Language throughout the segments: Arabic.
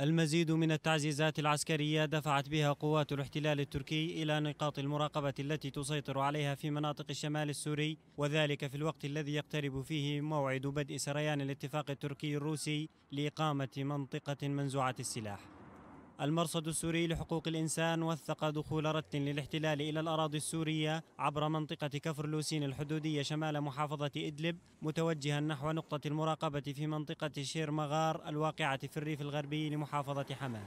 المزيد من التعزيزات العسكرية دفعت بها قوات الاحتلال التركي إلى نقاط المراقبة التي تسيطر عليها في مناطق الشمال السوري وذلك في الوقت الذي يقترب فيه موعد بدء سريان الاتفاق التركي الروسي لإقامة منطقة منزوعة السلاح المرصد السوري لحقوق الإنسان وثق دخول رت للاحتلال إلى الأراضي السورية عبر منطقة كفر لوسين الحدودية شمال محافظة إدلب متوجها نحو نقطة المراقبة في منطقة شير مغار الواقعة في الريف الغربي لمحافظة حماه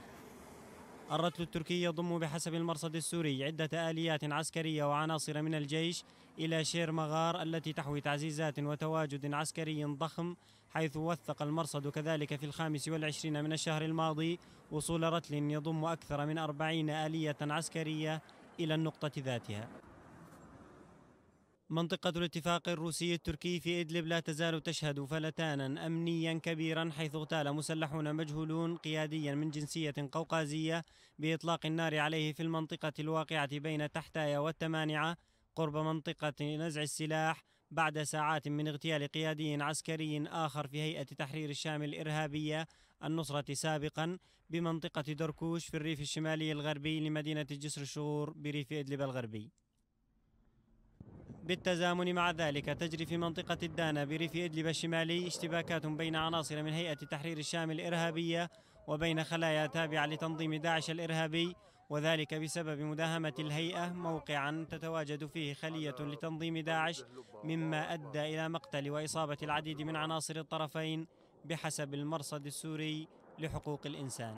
الرتل التركي يضم بحسب المرصد السوري عدة آليات عسكرية وعناصر من الجيش إلى شير مغار التي تحوي تعزيزات وتواجد عسكري ضخم حيث وثق المرصد كذلك في الخامس والعشرين من الشهر الماضي وصول رتل يضم أكثر من أربعين آلية عسكرية إلى النقطة ذاتها منطقة الاتفاق الروسي التركي في إدلب لا تزال تشهد فلتانا أمنيا كبيرا حيث اغتال مسلحون مجهولون قياديا من جنسية قوقازية بإطلاق النار عليه في المنطقة الواقعة بين تحتايا والتمانعة قرب منطقة نزع السلاح بعد ساعات من اغتيال قيادي عسكري آخر في هيئة تحرير الشام الإرهابية النصرة سابقا بمنطقة دركوش في الريف الشمالي الغربي لمدينة جسر الشغور بريف إدلب الغربي بالتزامن مع ذلك تجري في منطقة الدانة بريف إدلب الشمالي اشتباكات بين عناصر من هيئة تحرير الشام الإرهابية وبين خلايا تابعة لتنظيم داعش الإرهابي وذلك بسبب مداهمة الهيئة موقعا تتواجد فيه خلية لتنظيم داعش مما أدى إلى مقتل وإصابة العديد من عناصر الطرفين بحسب المرصد السوري لحقوق الإنسان